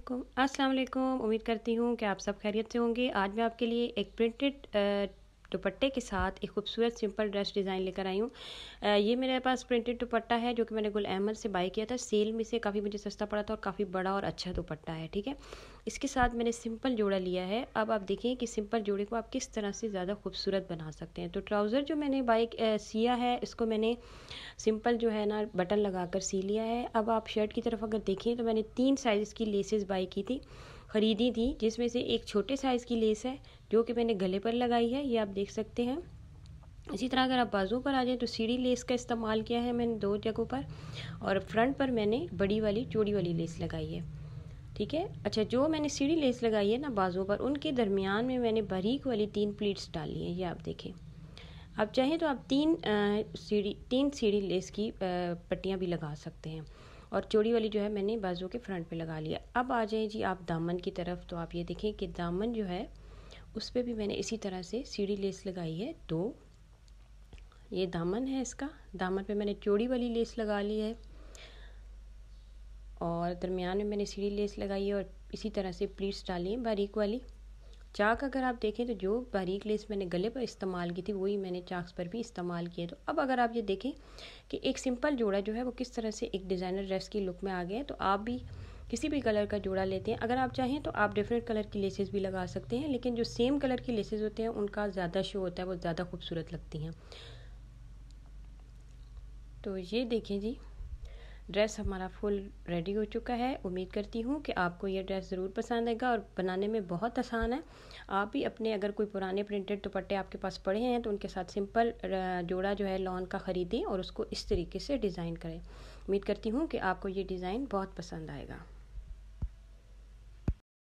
अस्सलाम उम्मीद करती हूँ कि आप सब खैरियत से होंगे आज मैं आपके लिए एक प्रिंटेड दुपट्टे के साथ एक खूबसूरत सिंपल ड्रेस डिज़ाइन लेकर आई हूँ ये मेरे पास प्रिंटेड दुपट्टा है जो कि मैंने गुल अहमद से बाई किया था सेल में से काफ़ी मुझे सस्ता पड़ा था और काफ़ी बड़ा और अच्छा दुपट्टा है ठीक है इसके साथ मैंने सिंपल जोड़ा लिया है अब आप देखें कि सिंपल जोड़े को आप किस तरह से ज़्यादा खूबसूरत बना सकते हैं तो ट्राउज़र जो मैंने बाइक सिया है इसको मैंने सिंपल जो है ना बटन लगा कर सी लिया है अब आप शर्ट की तरफ अगर देखें तो मैंने तीन साइज़ की लेसेस बाई की थी ख़रीदी थी जिसमें से एक छोटे साइज़ की लेस है जो कि मैंने गले पर लगाई है ये आप देख सकते हैं इसी तरह अगर आप बाजू पर आ जाएँ तो सीढ़ी लेस का इस्तेमाल किया है मैंने दो जगहों पर और फ्रंट पर मैंने बड़ी वाली चूड़ी वाली लेस लगाई है ठीक है अच्छा जो मैंने सीढ़ी लेस लगाई है ना बाजू पर उनके दरमियान में मैंने बारीक वाली तीन प्लीट्स डाली हैं ये आप देखें आप चाहें तो आप तीन सीढ़ी तीन सीढ़ी लेस की पट्टियाँ भी लगा सकते हैं और चोड़ी वाली जो है मैंने बाजू के फ्रंट पे लगा लिया अब आ जाए जी आप दामन की तरफ तो आप ये देखें कि दामन जो है उस पर भी मैंने इसी तरह से सीढ़ी लेस लगाई है दो ये दामन है इसका दामन पे मैंने चोड़ी वाली लेस लगा ली है और दरमियान में मैंने सीढ़ी लेस लगाई है और इसी तरह से प्लीट्स डाली हैं बारीक वाली चाक अगर आप देखें तो जो बारीक लेस मैंने गले पर इस्तेमाल की थी वही मैंने चाक्स पर भी इस्तेमाल किए तो अब अगर आप ये देखें कि एक सिंपल जोड़ा जो है वो किस तरह से एक डिज़ाइनर ड्रेस की लुक में आ गया है तो आप भी किसी भी कलर का जोड़ा लेते हैं अगर आप चाहें तो आप डिफरेंट कलर की लेसेस भी लगा सकते हैं लेकिन जो सेम कलर की लेसेस होते हैं उनका ज़्यादा शो होता है वो ज़्यादा खूबसूरत लगती हैं तो ये देखें जी ड्रेस हमारा फुल रेडी हो चुका है उम्मीद करती हूँ कि आपको ये ड्रेस ज़रूर पसंद आएगा और बनाने में बहुत आसान है आप भी अपने अगर कोई पुराने प्रिंटेड दुपट्टे आपके पास पड़े हैं तो उनके साथ सिंपल जोड़ा जो है लॉन का ख़रीदें और उसको इस तरीके से डिज़ाइन करें उम्मीद करती हूँ कि आपको ये डिज़ाइन बहुत पसंद आएगा